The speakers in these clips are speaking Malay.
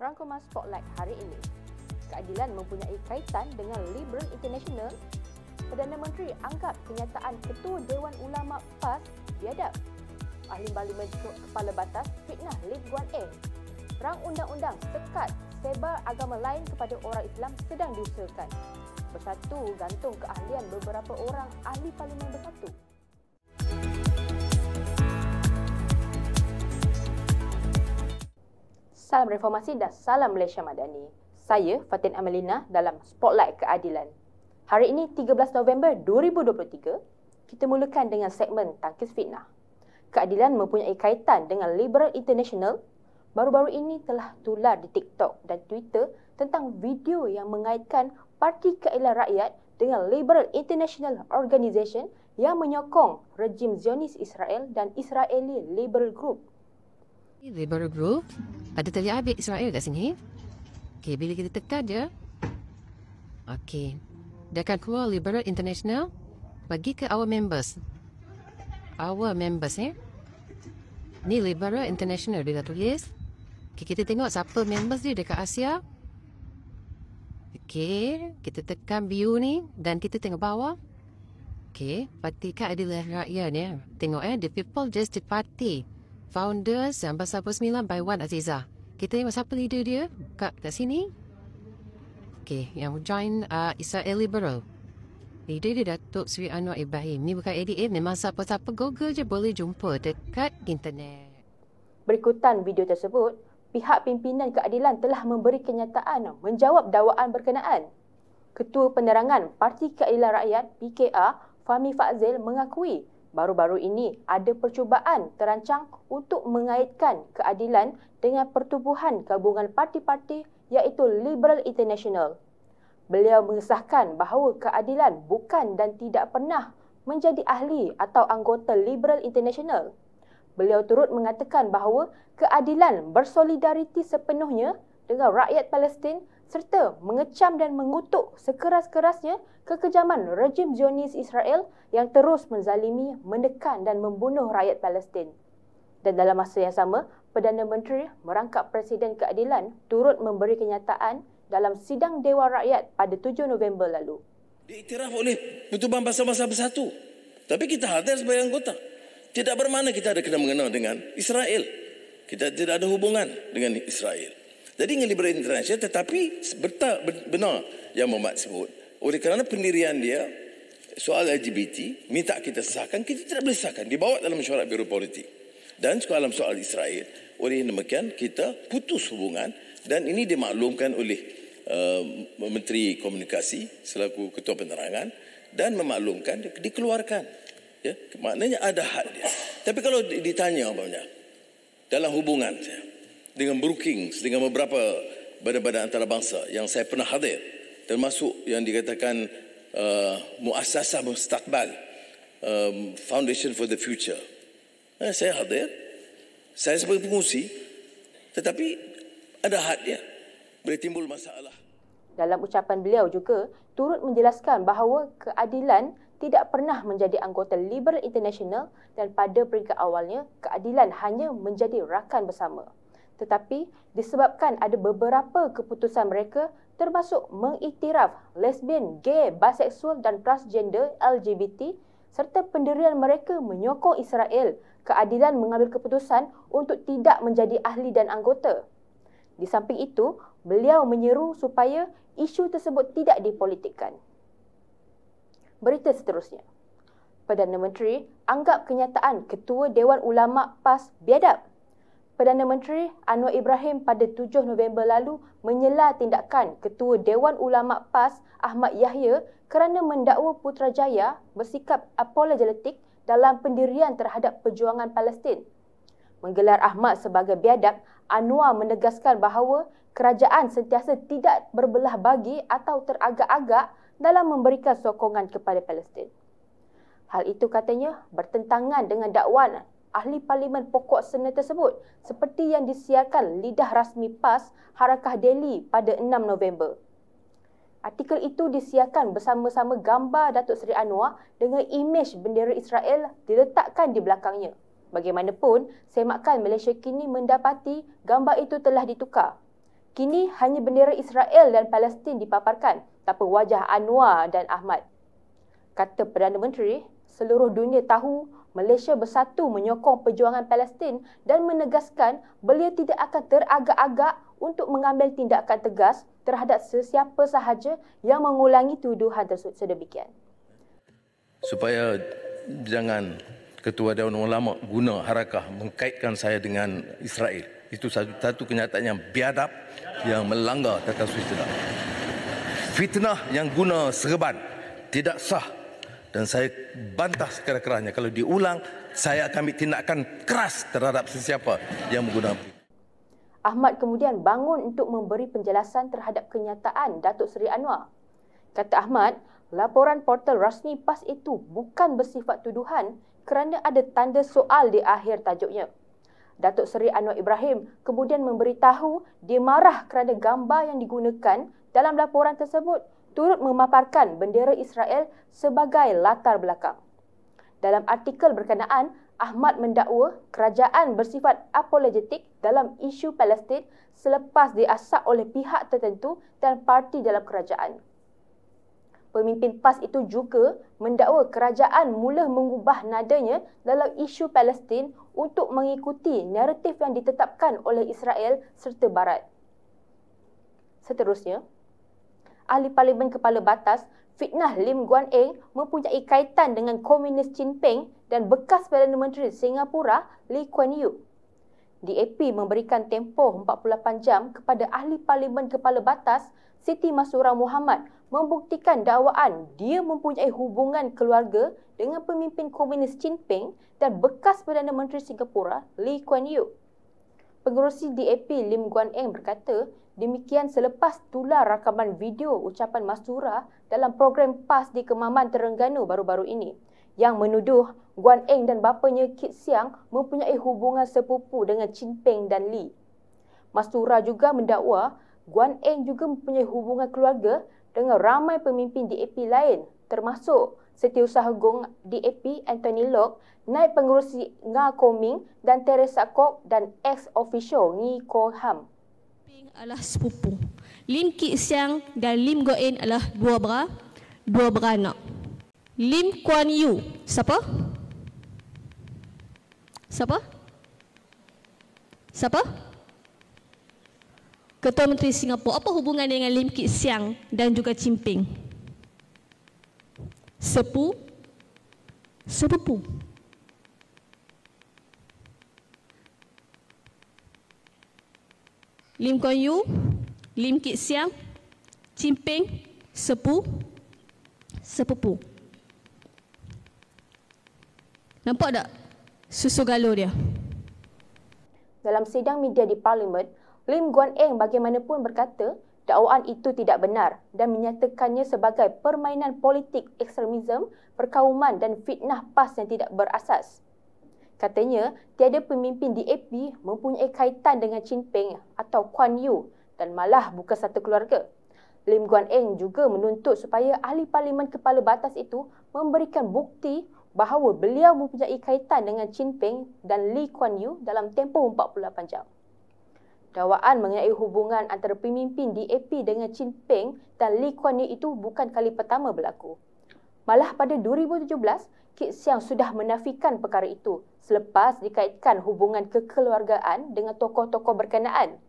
rangkuman spotlight hari ini. Keadilan mempunyai kaitan dengan Liberal International. Perdana Menteri anggap kenyataan Ketua Dewan Ulama PAS biadab. Ahli Parlimen Jukuk Kepala Batas fitnah Lib Guan A. Rang undang-undang sekat sebar agama lain kepada orang Islam sedang diusulkan. Bersatu gantung keahlian beberapa orang ahli parlimen bersatu. Salam Reformasi dan Salam Malaysia Madani. Saya Fatin Amelina dalam Spotlight Keadilan. Hari ini 13 November 2023, kita mulakan dengan segmen Tangkis Fitnah. Keadilan mempunyai kaitan dengan Liberal International baru-baru ini telah tular di TikTok dan Twitter tentang video yang mengaitkan Parti Keadilan Rakyat dengan Liberal International Organization yang menyokong rejim Zionis Israel dan Israeli Liberal Group Liberal Group. Ada tadi habis Israel kat sini. Okey, bila kita tekan dia. Okey. Dia akan keluar Liberal International. Bagi ke our members. Our members eh. Ni Liberal International dia dah tulis. Okey, kita tengok siapa members dia dekat Asia. Okey, kita tekan view ni dan kita tengok bawah. Okey, parti keadilan rakyat ya. Tengok eh, the people just the party founders yang besar Pusmila by Wan Aziza. Kita ni siapa leader dia? Kak, kat sini? Okay, yang join uh, Israel Liberal. Leader dia Datuk Sri Anwar Ibrahim. Ni bukan ADA, masa siapa apa Google je boleh jumpa dekat internet. Berikutan video tersebut, pihak pimpinan keadilan telah memberi kenyataan menjawab dakwaan berkenaan. Ketua Penerangan Parti Keadilan Rakyat PKR Fahmi Fazil mengakui Baru-baru ini ada percubaan terancang untuk mengaitkan keadilan dengan pertubuhan gabungan parti-parti iaitu Liberal International. Beliau mengesahkan bahawa keadilan bukan dan tidak pernah menjadi ahli atau anggota Liberal International. Beliau turut mengatakan bahawa keadilan bersolidariti sepenuhnya dengan rakyat Palestin serta mengecam dan mengutuk sekeras-kerasnya kekejaman rejim Zionis Israel yang terus menzalimi, mendekan dan membunuh rakyat Palestin. Dan dalam masa yang sama, Perdana Menteri merangkap Presiden Keadilan turut memberi kenyataan dalam sidang Dewan Rakyat pada 7 November lalu. Diiktiraf oleh Pertubuhan bangsa masa Bersatu. Tapi kita hadir sebagai anggota. Tidak bermana kita ada kena mengenal dengan Israel. Kita tidak ada hubungan dengan Israel. Jadi ini liberal international tetapi betul, benar yang Muhammad sebut. Oleh kerana pendirian dia, soal LGBT, minta kita sahkan, kita tidak boleh sahkan. Dibawa dalam mesyuarat biru politik. Dan dalam soal Israel, oleh demikian kita putus hubungan dan ini dimaklumkan oleh uh, Menteri Komunikasi selaku Ketua Penerangan dan memaklumkan dikeluarkan. Ya, maknanya ada hak dia. Tapi kalau ditanya apa dalam hubungan saya, dengan Brookings dengan beberapa badan-badan antarabangsa yang saya pernah hadir termasuk yang dikatakan uh, muassasah mustaqbal um, foundation for the future eh, saya hadir saya sebagai pengusi tetapi ada dia boleh timbul masalah dalam ucapan beliau juga turut menjelaskan bahawa keadilan tidak pernah menjadi anggota Liberal International dan pada peringkat awalnya keadilan hanya menjadi rakan bersama tetapi disebabkan ada beberapa keputusan mereka termasuk mengiktiraf lesbian, gay, biseksual dan transgender LGBT serta pendirian mereka menyokong Israel keadilan mengambil keputusan untuk tidak menjadi ahli dan anggota. Di samping itu, beliau menyeru supaya isu tersebut tidak dipolitikkan. Berita seterusnya. Perdana Menteri anggap kenyataan Ketua Dewan Ulama PAS biadab Perdana Menteri Anwar Ibrahim pada 7 November lalu menyela tindakan Ketua Dewan Ulama PAS Ahmad Yahya kerana mendakwa Putrajaya bersikap apologetik dalam pendirian terhadap perjuangan Palestin. Menggelar Ahmad sebagai biadab, Anwar menegaskan bahawa kerajaan sentiasa tidak berbelah bagi atau teragak-agak dalam memberikan sokongan kepada Palestin. Hal itu katanya bertentangan dengan dakwaan ahli parlimen pokok Senat tersebut seperti yang disiarkan lidah rasmi PAS Harakah Delhi pada 6 November. Artikel itu disiarkan bersama-sama gambar Datuk Seri Anwar dengan imej bendera Israel diletakkan di belakangnya. Bagaimanapun, semakan Malaysia kini mendapati gambar itu telah ditukar. Kini hanya bendera Israel dan Palestin dipaparkan tanpa wajah Anwar dan Ahmad. Kata Perdana Menteri, seluruh dunia tahu Malaysia bersatu menyokong perjuangan Palestin dan menegaskan belia tidak akan teragak-agak untuk mengambil tindakan tegas terhadap sesiapa sahaja yang mengulangi tuduhan tersebut sedemikian. Supaya jangan Ketua Dewan Ulama guna harakah mengkaitkan saya dengan Israel. Itu satu, satu kenyataan yang biadab yang melanggar tata suci Fitnah yang guna serban tidak sah dan saya bantah sekeras-kerasnya kalau diulang saya akan ambil tindakan keras terhadap sesiapa yang menggunakan Ahmad kemudian bangun untuk memberi penjelasan terhadap kenyataan Datuk Seri Anwar. Kata Ahmad, laporan portal rasmi PAS itu bukan bersifat tuduhan kerana ada tanda soal di akhir tajuknya. Datuk Seri Anwar Ibrahim kemudian memberitahu dia marah kerana gambar yang digunakan dalam laporan tersebut turut memaparkan bendera Israel sebagai latar belakang. Dalam artikel berkenaan, Ahmad mendakwa kerajaan bersifat apologetik dalam isu Palestin selepas diasak oleh pihak tertentu dan parti dalam kerajaan. Pemimpin PAS itu juga mendakwa kerajaan mula mengubah nadanya dalam isu Palestin untuk mengikuti naratif yang ditetapkan oleh Israel serta Barat. Seterusnya, ahli parlimen kepala batas, fitnah Lim Guan Eng mempunyai kaitan dengan komunis Chin Peng dan bekas Perdana Menteri Singapura Lee Kuan Yew. DAP memberikan tempoh 48 jam kepada ahli parlimen kepala batas Siti Masura Muhammad membuktikan dakwaan dia mempunyai hubungan keluarga dengan pemimpin komunis Chin Peng dan bekas Perdana Menteri Singapura Lee Kuan Yew. Pengurusi DAP Lim Guan Eng berkata Demikian selepas tular rakaman video ucapan Masura dalam program PAS di Kemaman Terengganu baru-baru ini yang menuduh Guan Eng dan bapanya Kit Siang mempunyai hubungan sepupu dengan Chin Peng dan Lee. Masura juga mendakwa Guan Eng juga mempunyai hubungan keluarga dengan ramai pemimpin DAP lain termasuk Setiausaha Gong DAP Anthony Lok, naib pengurusi Nga Koming dan Teresa Kok dan ex-official Ngi Ko Ham adalah sepupu. Lim Ki Siang dan Lim Go In adalah dua bera, dua beranak. Lim Kuan Yu, siapa? Siapa? Siapa? Ketua Menteri Singapura. Apa hubungan dengan Lim Ki Siang dan juga Chin Ping? Sepu, sepupu. Sepupu. Lim Kuan Yew, Lim Kit Siang, Chin Peng, Sepu, Sepupu. Nampak tak susu galuh dia? Dalam sidang media di Parlimen, Lim Guan Eng bagaimanapun berkata dakwaan itu tidak benar dan menyatakannya sebagai permainan politik ekstremisme, perkauman dan fitnah PAS yang tidak berasas. Katanya, tiada pemimpin di AP mempunyai kaitan dengan Chin Peng atau Kuan Yew dan malah bukan satu keluarga. Lim Guan Eng juga menuntut supaya ahli parlimen kepala batas itu memberikan bukti bahawa beliau mempunyai kaitan dengan Chin Peng dan Lee Kuan Yew dalam tempoh 48 jam. Dawaan mengenai hubungan antara pemimpin DAP dengan Chin Peng dan Lee Kuan Yew itu bukan kali pertama berlaku. Malah pada 2017, Kits yang sudah menafikan perkara itu selepas dikaitkan hubungan kekeluargaan dengan tokoh-tokoh berkenaan.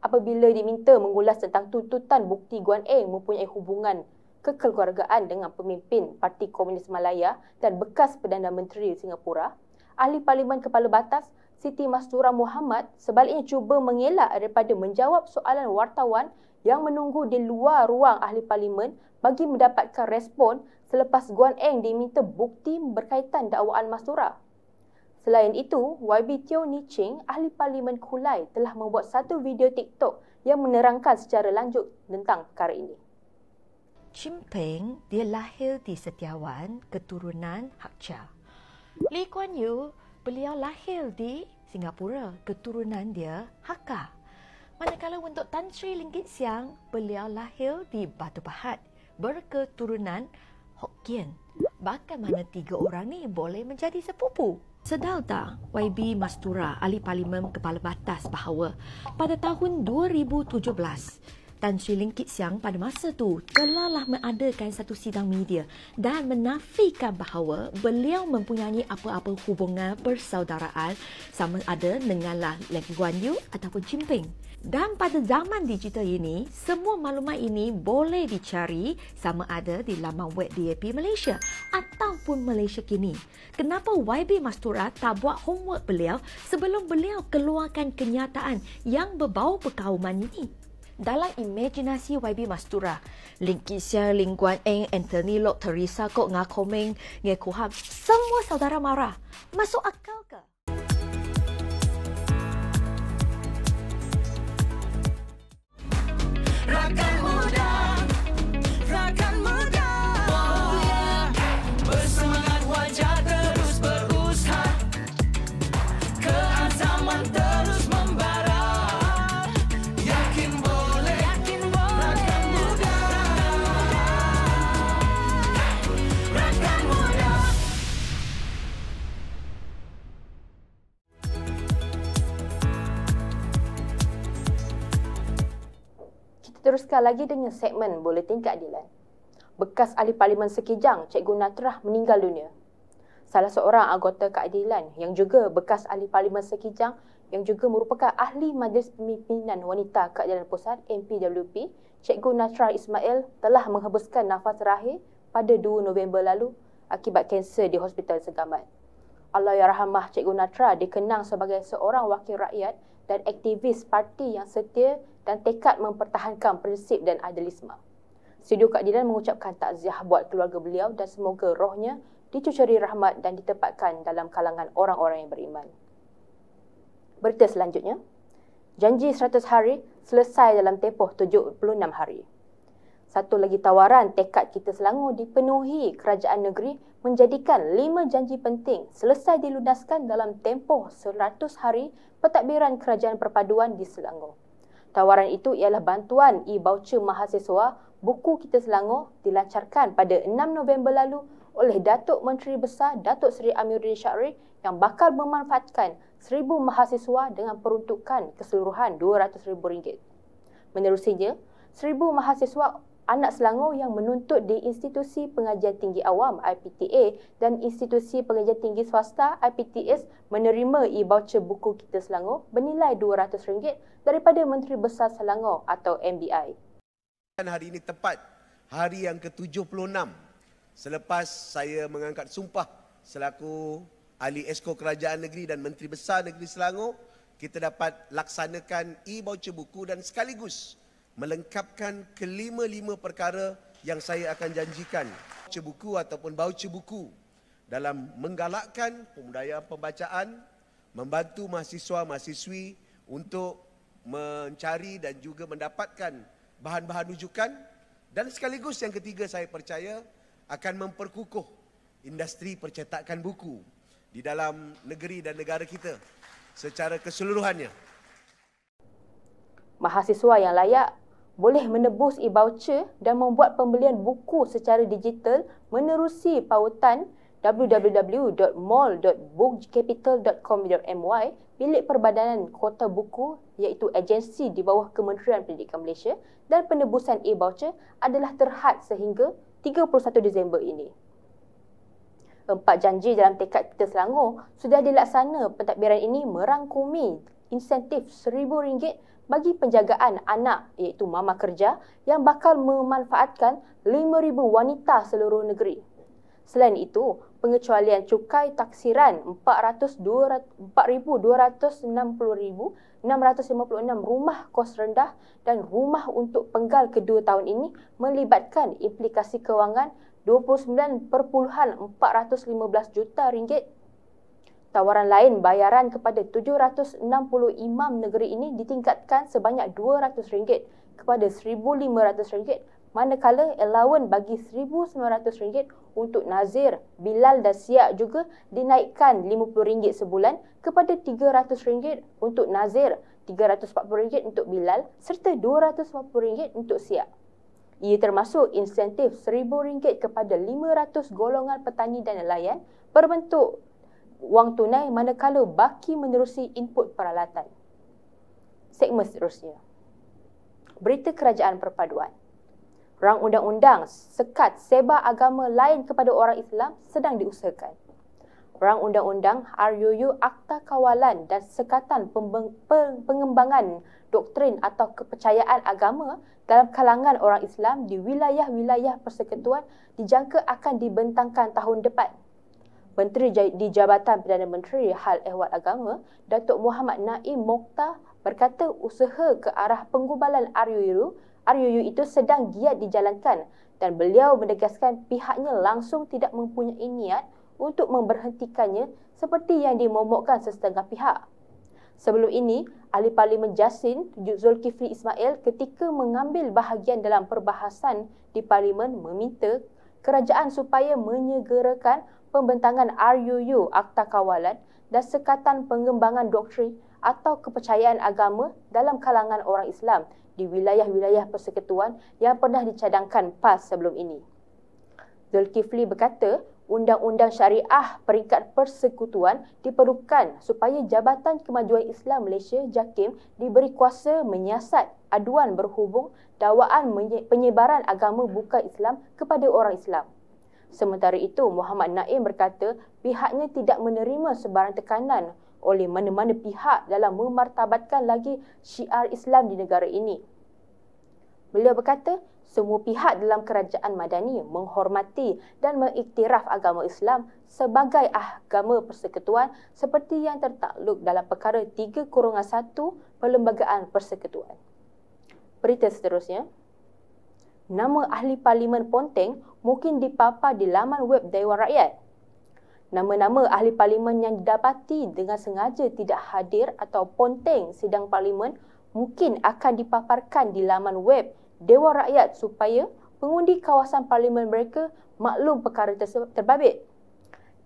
Apabila diminta mengulas tentang tuntutan bukti Guan Eng mempunyai hubungan kekeluargaan dengan pemimpin Parti Komunis Malaya dan bekas Perdana Menteri Singapura, Ahli Parlimen Kepala Batas Siti Masdura Muhammad sebaliknya cuba mengelak daripada menjawab soalan wartawan yang menunggu di luar ruang ahli parlimen bagi mendapatkan respon selepas Guan Eng diminta bukti berkaitan dakwaan Masura. Selain itu, YB Teo Ni Ching, ahli parlimen Kulai telah membuat satu video TikTok yang menerangkan secara lanjut tentang perkara ini. Chim Peng, dia lahir di Setiawan, keturunan Hak Chia. Lee Kuan Yew, beliau lahir di Singapura, keturunan dia Hakka. Manakala untuk Tan Sri Linggit Siang, beliau lahir di Batu Pahat, berketurunan Hokkien. Bahkan mana tiga orang ni boleh menjadi sepupu? Sedar tak YB Mastura, ahli parlimen kepala batas bahawa pada tahun 2017, Tan Sri Ling Kit Siang pada masa itu telahlah mengadakan satu sidang media dan menafikan bahawa beliau mempunyai apa-apa hubungan persaudaraan sama ada denganlah Lee Kuan Yew ataupun Jim Ping. Dan pada zaman digital ini, semua maklumat ini boleh dicari sama ada di laman web DAP Malaysia ataupun Malaysia Kini. Kenapa YB Mastura tak buat homework beliau sebelum beliau keluarkan kenyataan yang berbau perkauman ini? dalam imajinasi YB Mastura, Lin Kixiang, Lin Guan Eng, Anthony Lok, Teresa Kok, Nga Komeng, Nga Kuham, semua saudara marah. Masuk akal ke? Rakan muda, rakan muda. sebentar lagi dengan segmen boleh Buletin Keadilan. Bekas ahli parlimen Sekijang, Cikgu Natrah meninggal dunia. Salah seorang anggota keadilan yang juga bekas ahli parlimen Sekijang yang juga merupakan ahli Majlis pimpinan Wanita Keadilan Pusat MPWP, Cikgu Natrah Ismail telah menghabiskan nafas terakhir pada 2 November lalu akibat kanser di Hospital Segamat. Allah Ya Rahmah Cikgu Natra dikenang sebagai seorang wakil rakyat dan aktivis parti yang setia dan tekad mempertahankan prinsip dan adilisme. Studio Kadiran mengucapkan takziah buat keluarga beliau dan semoga rohnya dicucuri rahmat dan ditempatkan dalam kalangan orang-orang yang beriman. Berita selanjutnya, janji 100 hari selesai dalam tempoh 76 hari. Satu lagi tawaran tekad kita Selangor dipenuhi kerajaan negeri menjadikan lima janji penting selesai dilunaskan dalam tempoh 100 hari pentadbiran kerajaan perpaduan di Selangor. Tawaran itu ialah bantuan e-voucher mahasiswa Buku Kita Selangor dilancarkan pada 6 November lalu oleh Datuk Menteri Besar Datuk Seri Amiruddin Syari yang bakal memanfaatkan 1,000 mahasiswa dengan peruntukan keseluruhan RM200,000. Menerusinya, 1,000 mahasiswa anak Selangor yang menuntut di Institusi Pengajian Tinggi Awam IPTA dan Institusi Pengajian Tinggi Swasta IPTS menerima e-voucher buku kita Selangor bernilai RM200 daripada Menteri Besar Selangor atau MBI. Dan hari ini tepat hari yang ke-76 selepas saya mengangkat sumpah selaku ahli esko kerajaan negeri dan Menteri Besar Negeri Selangor kita dapat laksanakan e-voucher buku dan sekaligus melengkapkan kelima-lima perkara yang saya akan janjikan voucher buku ataupun baucer buku dalam menggalakkan pemudayaan pembacaan membantu mahasiswa-mahasiswi untuk mencari dan juga mendapatkan bahan-bahan rujukan dan sekaligus yang ketiga saya percaya akan memperkukuh industri percetakan buku di dalam negeri dan negara kita secara keseluruhannya. Mahasiswa yang layak boleh menebus e-voucher dan membuat pembelian buku secara digital menerusi pautan www.mall.bookcapital.com.my bilik perbadanan kota buku iaitu agensi di bawah Kementerian Pendidikan Malaysia dan penebusan e-voucher adalah terhad sehingga 31 Disember ini. Empat janji dalam tekad kita Selangor sudah dilaksana pentadbiran ini merangkumi insentif RM1,000 bagi penjagaan anak iaitu mama kerja yang bakal memanfaatkan 5,000 wanita seluruh negeri. Selain itu, pengecualian cukai taksiran 4,260,656 rumah kos rendah dan rumah untuk penggal kedua tahun ini melibatkan implikasi kewangan 29,415 juta ringgit tawaran lain bayaran kepada 760 imam negeri ini ditingkatkan sebanyak RM200 kepada RM1,500 manakala allowance bagi RM1,900 untuk Nazir, Bilal dan Siak juga dinaikkan RM50 sebulan kepada RM300 untuk Nazir, RM340 untuk Bilal serta RM250 untuk Siak. Ia termasuk insentif RM1,000 kepada 500 golongan petani dan nelayan berbentuk wang tunai manakala baki menerusi input peralatan. Segmen seterusnya. Berita Kerajaan Perpaduan. Rang undang-undang sekat sebar agama lain kepada orang Islam sedang diusahakan. Rang undang-undang RUU Akta Kawalan dan Sekatan Pembeng- Pengembangan Doktrin atau Kepercayaan Agama dalam kalangan orang Islam di wilayah-wilayah persekutuan dijangka akan dibentangkan tahun depan. Menteri di Jabatan Perdana Menteri Hal Ehwal Agama, Datuk Muhammad Naim Mokhtar berkata usaha ke arah penggubalan RUU, RUU itu sedang giat dijalankan dan beliau menegaskan pihaknya langsung tidak mempunyai niat untuk memberhentikannya seperti yang dimomokkan sesetengah pihak. Sebelum ini, Ahli Parlimen Jasin Zulkifli Ismail ketika mengambil bahagian dalam perbahasan di Parlimen meminta kerajaan supaya menyegerakan pembentangan RUU Akta Kawalan dan Sekatan Pengembangan Doktrin atau Kepercayaan Agama dalam kalangan orang Islam di wilayah-wilayah persekutuan yang pernah dicadangkan PAS sebelum ini. Zulkifli berkata, Undang-Undang Syariah Peringkat Persekutuan diperlukan supaya Jabatan Kemajuan Islam Malaysia JAKIM diberi kuasa menyiasat aduan berhubung dakwaan penyebaran agama bukan Islam kepada orang Islam. Sementara itu, Muhammad Naim berkata pihaknya tidak menerima sebarang tekanan oleh mana-mana pihak dalam memartabatkan lagi syiar Islam di negara ini. Beliau berkata, semua pihak dalam kerajaan madani menghormati dan mengiktiraf agama Islam sebagai agama persekutuan seperti yang tertakluk dalam perkara 3-1 Perlembagaan Persekutuan. Berita seterusnya, nama ahli parlimen Ponteng mungkin dipapar di laman web Dewan Rakyat. Nama-nama ahli parlimen yang didapati dengan sengaja tidak hadir atau ponteng sidang parlimen mungkin akan dipaparkan di laman web Dewan Rakyat supaya pengundi kawasan parlimen mereka maklum perkara tersebut terbabit.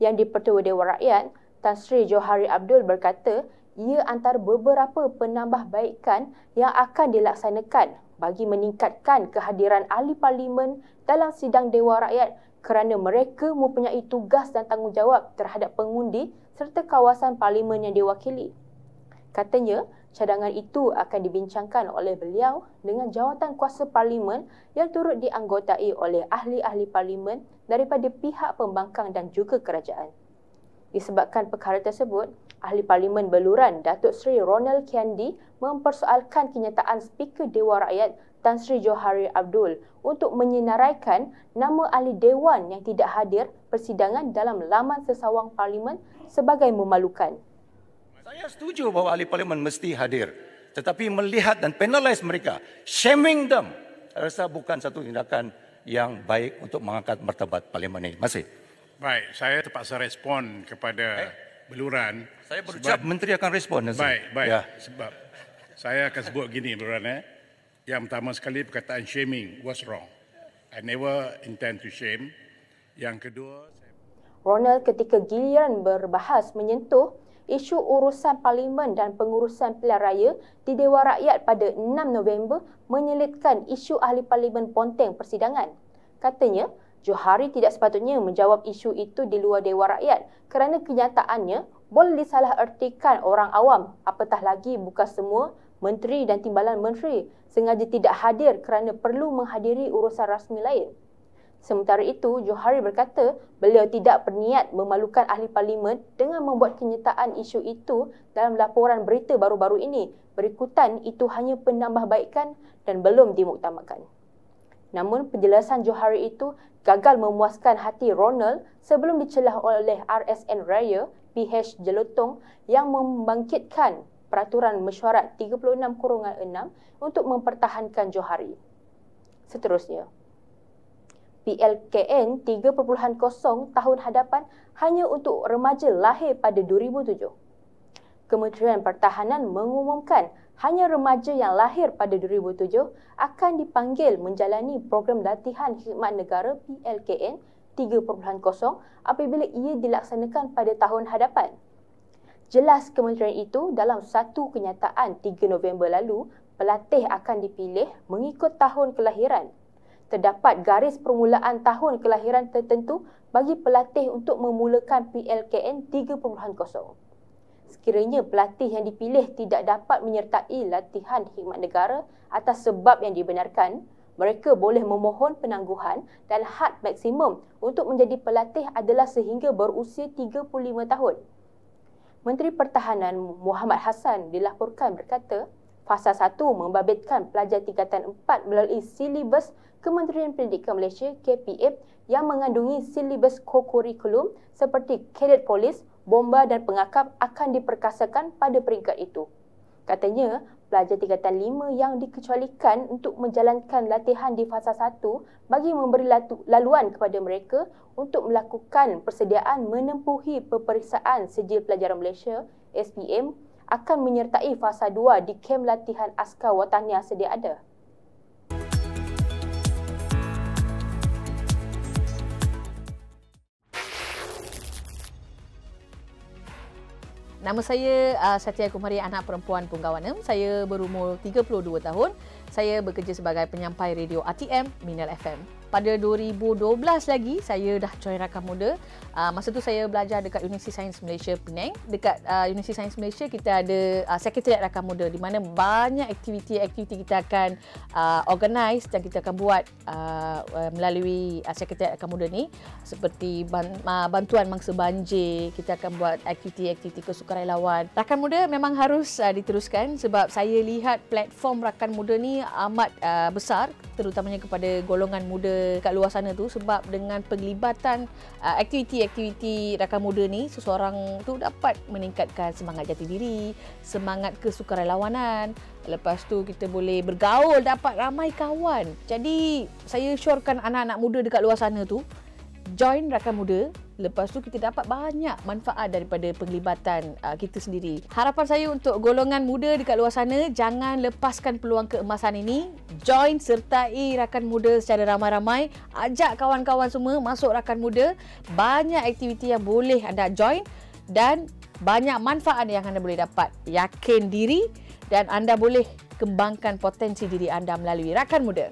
Yang di Pertua Dewan Rakyat, Tan Sri Johari Abdul berkata, ia antara beberapa penambahbaikan yang akan dilaksanakan bagi meningkatkan kehadiran ahli parlimen dalam sidang Dewan Rakyat kerana mereka mempunyai tugas dan tanggungjawab terhadap pengundi serta kawasan parlimen yang diwakili. Katanya, cadangan itu akan dibincangkan oleh beliau dengan jawatan kuasa parlimen yang turut dianggotai oleh ahli-ahli parlimen daripada pihak pembangkang dan juga kerajaan. Disebabkan perkara tersebut, Ahli Parlimen Beluran Datuk Seri Ronald Kandy mempersoalkan kenyataan Speaker Dewan Rakyat Tan Sri Johari Abdul untuk menyenaraikan nama ahli dewan yang tidak hadir persidangan dalam laman sesawang parlimen sebagai memalukan. Saya setuju bahawa ahli parlimen mesti hadir tetapi melihat dan penalise mereka, shaming them, saya rasa bukan satu tindakan yang baik untuk mengangkat martabat parlimen ini. Masih. Baik, saya terpaksa respon kepada eh? Beluran. Saya berucap sebab... menteri akan respon. nanti. Baik, baik. Ya. Sebab saya akan sebut gini Beluran eh. Yang pertama sekali perkataan shaming was wrong. I never intend to shame. Yang kedua Ronald ketika giliran berbahas menyentuh isu urusan parlimen dan pengurusan pilihan raya di Dewan Rakyat pada 6 November menyelitkan isu ahli parlimen ponteng persidangan. Katanya, Johari tidak sepatutnya menjawab isu itu di luar Dewan Rakyat kerana kenyataannya boleh disalahertikan orang awam apatah lagi bukan semua menteri dan timbalan menteri sengaja tidak hadir kerana perlu menghadiri urusan rasmi lain. Sementara itu, Johari berkata beliau tidak berniat memalukan ahli parlimen dengan membuat kenyataan isu itu dalam laporan berita baru-baru ini. Berikutan itu hanya penambahbaikan dan belum dimuktamadkan. Namun penjelasan Johari itu gagal memuaskan hati Ronald sebelum dicelah oleh RSN Raya PH Jelutong yang membangkitkan peraturan mesyuarat 36-6 untuk mempertahankan Johari. Seterusnya, PLKN 3.0 tahun hadapan hanya untuk remaja lahir pada 2007. Kementerian Pertahanan mengumumkan hanya remaja yang lahir pada 2007 akan dipanggil menjalani program latihan khidmat negara PLKN 3.0 apabila ia dilaksanakan pada tahun hadapan. Jelas kementerian itu dalam satu kenyataan 3 November lalu, pelatih akan dipilih mengikut tahun kelahiran. Terdapat garis permulaan tahun kelahiran tertentu bagi pelatih untuk memulakan PLKN 3.0 sekiranya pelatih yang dipilih tidak dapat menyertai latihan khidmat negara atas sebab yang dibenarkan, mereka boleh memohon penangguhan dan had maksimum untuk menjadi pelatih adalah sehingga berusia 35 tahun. Menteri Pertahanan Muhammad Hassan dilaporkan berkata, Fasa 1 membabitkan pelajar tingkatan 4 melalui silibus Kementerian Pendidikan Malaysia KPM yang mengandungi silibus kokurikulum seperti kadet polis, bomba dan pengakap akan diperkasakan pada peringkat itu. Katanya, pelajar tingkatan 5 yang dikecualikan untuk menjalankan latihan di fasa 1 bagi memberi laluan kepada mereka untuk melakukan persediaan menempuhi peperiksaan sejil pelajaran Malaysia SPM akan menyertai fasa 2 di kem latihan askar watania sedia ada. Nama saya uh, Satya Kumari, anak perempuan Punggawa Nem. Saya berumur 32 tahun. Saya bekerja sebagai penyampai radio ATM Minel FM pada 2012 lagi saya dah join rakan muda. Uh, masa tu saya belajar dekat Universiti Sains Malaysia Penang. Dekat uh, Universiti Sains Malaysia kita ada uh, sekretariat rakan muda di mana banyak aktiviti-aktiviti kita akan uh, organise dan kita akan buat uh, uh, melalui uh, sekretariat rakan muda ni seperti ban, uh, bantuan mangsa banjir, kita akan buat aktiviti-aktiviti kesukarelawan. Rakan muda memang harus uh, diteruskan sebab saya lihat platform rakan muda ni amat uh, besar terutamanya kepada golongan muda kat luar sana tu sebab dengan penglibatan uh, aktiviti-aktiviti rakan muda ni seseorang tu dapat meningkatkan semangat jati diri, semangat kesukarelawanan, lepas tu kita boleh bergaul dapat ramai kawan. Jadi saya syorkan anak-anak muda dekat luar sana tu join rakan muda lepas tu kita dapat banyak manfaat daripada penglibatan uh, kita sendiri. Harapan saya untuk golongan muda dekat luar sana jangan lepaskan peluang keemasan ini. Join sertai rakan muda secara ramai-ramai, ajak kawan-kawan semua masuk rakan muda. Banyak aktiviti yang boleh anda join dan banyak manfaat yang anda boleh dapat. Yakin diri dan anda boleh kembangkan potensi diri anda melalui rakan muda.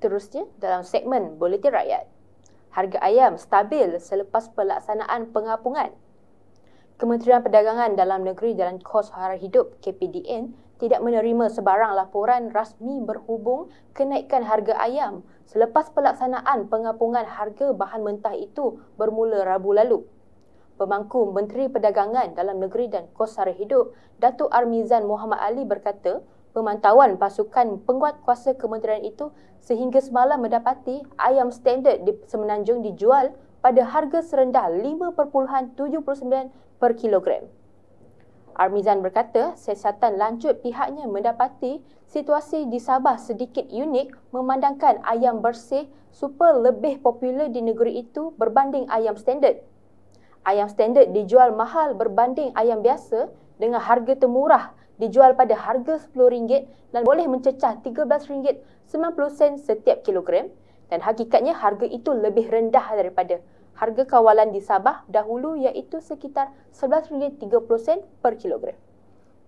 seterusnya dalam segmen Buletin Rakyat. Harga ayam stabil selepas pelaksanaan pengapungan. Kementerian Perdagangan Dalam Negeri dalam Kos Hara Hidup KPDN tidak menerima sebarang laporan rasmi berhubung kenaikan harga ayam selepas pelaksanaan pengapungan harga bahan mentah itu bermula Rabu lalu. Pemangku Menteri Perdagangan Dalam Negeri dan Kos Hara Hidup, Datuk Armizan Muhammad Ali berkata, pemantauan pasukan penguat kuasa kementerian itu sehingga semalam mendapati ayam standard di Semenanjung dijual pada harga serendah 5.79 per kilogram. Armizan berkata siasatan lanjut pihaknya mendapati situasi di Sabah sedikit unik memandangkan ayam bersih super lebih popular di negeri itu berbanding ayam standard. Ayam standard dijual mahal berbanding ayam biasa dengan harga termurah dijual pada harga RM10 dan boleh mencecah RM13.90 setiap kilogram dan hakikatnya harga itu lebih rendah daripada harga kawalan di Sabah dahulu iaitu sekitar RM11.30 per kilogram.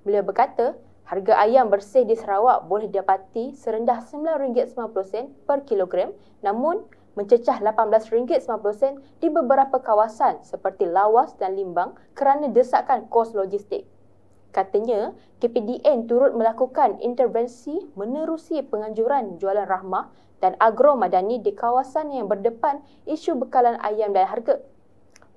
Beliau berkata, harga ayam bersih di Sarawak boleh dapati serendah RM9.90 per kilogram namun mencecah RM18.90 di beberapa kawasan seperti Lawas dan Limbang kerana desakan kos logistik. Katanya, KPDN turut melakukan intervensi menerusi penganjuran jualan rahmah dan agro madani di kawasan yang berdepan isu bekalan ayam dan harga.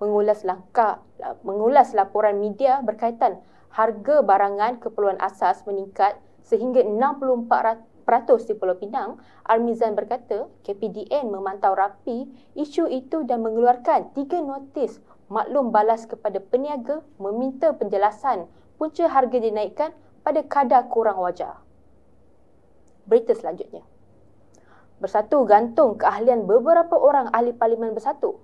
Mengulas langkah, mengulas laporan media berkaitan harga barangan keperluan asas meningkat sehingga 64% peratus di Pulau Pinang, Armizan berkata KPDN memantau rapi isu itu dan mengeluarkan tiga notis maklum balas kepada peniaga meminta penjelasan punca harga dinaikkan pada kadar kurang wajar. Berita selanjutnya. Bersatu gantung keahlian beberapa orang ahli Parlimen Bersatu.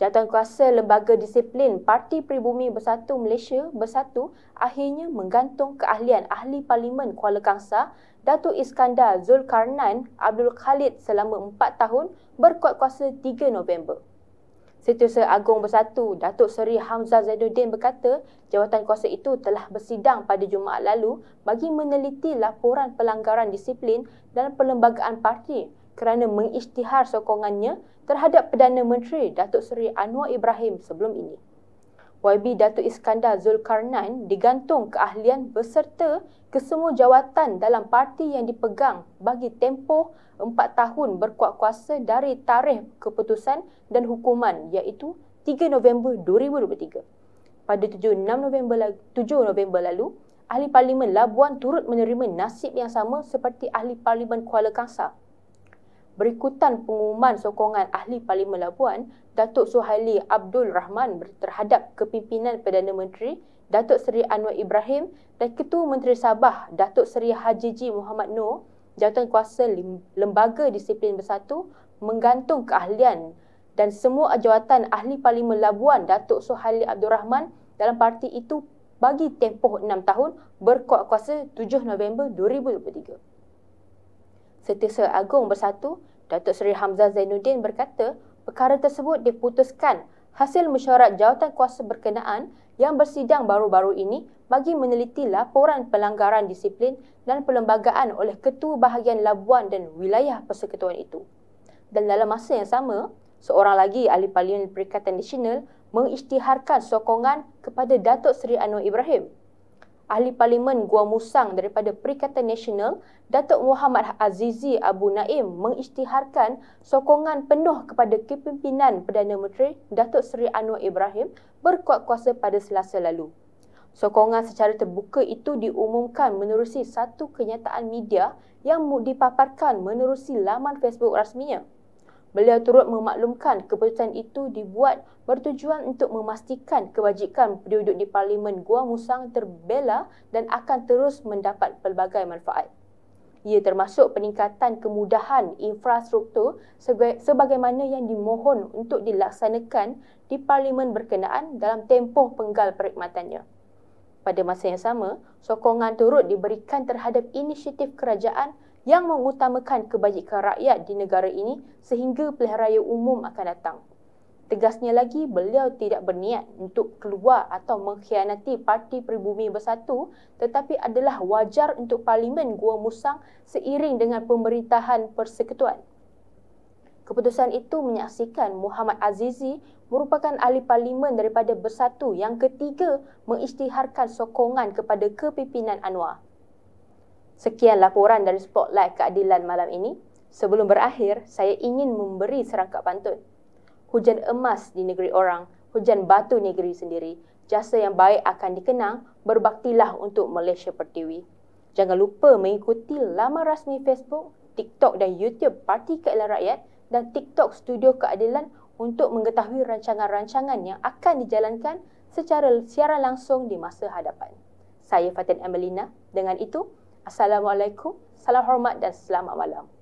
Jatuan kuasa Lembaga Disiplin Parti Pribumi Bersatu Malaysia Bersatu akhirnya menggantung keahlian ahli Parlimen Kuala Kangsa Datuk Iskandar Zulkarnain Abdul Khalid selama 4 tahun berkuat kuasa 3 November. Setiausaha Agong Bersatu, Datuk Seri Hamzah Zainuddin berkata, jawatan kuasa itu telah bersidang pada Jumaat lalu bagi meneliti laporan pelanggaran disiplin dalam perlembagaan parti kerana mengisytihar sokongannya terhadap Perdana Menteri Datuk Seri Anwar Ibrahim sebelum ini. YB Datuk Iskandar Zulkarnain digantung keahlian beserta kesemua jawatan dalam parti yang dipegang bagi tempoh empat tahun berkuat kuasa dari tarikh keputusan dan hukuman iaitu 3 November 2023. Pada 7 November, 7 November lalu, Ahli Parlimen Labuan turut menerima nasib yang sama seperti Ahli Parlimen Kuala Kangsar. Berikutan pengumuman sokongan Ahli Parlimen Labuan, Datuk Suhaili Abdul Rahman terhadap kepimpinan Perdana Menteri Datuk Seri Anwar Ibrahim dan Ketua Menteri Sabah Datuk Seri Haji Ji Muhammad Noor jawatan kuasa lembaga disiplin bersatu menggantung keahlian dan semua jawatan ahli parlimen Labuan Datuk Sohaili Abdul Rahman dalam parti itu bagi tempoh enam tahun berkuat kuasa 7 November 2023. Setiausaha Agung Bersatu, Datuk Seri Hamzah Zainuddin berkata, perkara tersebut diputuskan hasil mesyuarat jawatan kuasa berkenaan yang bersidang baru-baru ini bagi meneliti laporan pelanggaran disiplin dan perlembagaan oleh Ketua Bahagian Labuan dan Wilayah Persekutuan itu. Dan dalam masa yang sama, seorang lagi ahli Parlimen Perikatan Nasional mengisytiharkan sokongan kepada Datuk Seri Anwar Ibrahim Ahli Parlimen Gua Musang daripada Perikatan Nasional, Datuk Muhammad Azizi Abu Naim mengisytiharkan sokongan penuh kepada kepimpinan Perdana Menteri Datuk Seri Anwar Ibrahim berkuat kuasa pada selasa lalu. Sokongan secara terbuka itu diumumkan menerusi satu kenyataan media yang dipaparkan menerusi laman Facebook rasminya. Beliau turut memaklumkan keputusan itu dibuat bertujuan untuk memastikan kewajikan penduduk di Parlimen Gua Musang terbela dan akan terus mendapat pelbagai manfaat. Ia termasuk peningkatan kemudahan infrastruktur sebagaimana yang dimohon untuk dilaksanakan di Parlimen berkenaan dalam tempoh penggal perkhidmatannya. Pada masa yang sama, sokongan turut diberikan terhadap inisiatif kerajaan yang mengutamakan kebajikan rakyat di negara ini sehingga pilihan umum akan datang. Tegasnya lagi, beliau tidak berniat untuk keluar atau mengkhianati Parti Peribumi Bersatu tetapi adalah wajar untuk Parlimen Gua Musang seiring dengan pemerintahan persekutuan. Keputusan itu menyaksikan Muhammad Azizi merupakan ahli parlimen daripada Bersatu yang ketiga mengisytiharkan sokongan kepada kepimpinan Anwar. Sekian laporan dari Spotlight Keadilan malam ini. Sebelum berakhir, saya ingin memberi serangkap pantun hujan emas di negeri orang, hujan batu negeri sendiri. Jasa yang baik akan dikenang, berbaktilah untuk Malaysia Pertiwi. Jangan lupa mengikuti laman rasmi Facebook, TikTok dan YouTube Parti Keadilan Rakyat dan TikTok Studio Keadilan untuk mengetahui rancangan-rancangan yang akan dijalankan secara siaran langsung di masa hadapan. Saya Fatin Amelina. Dengan itu, Assalamualaikum, salam hormat dan selamat malam.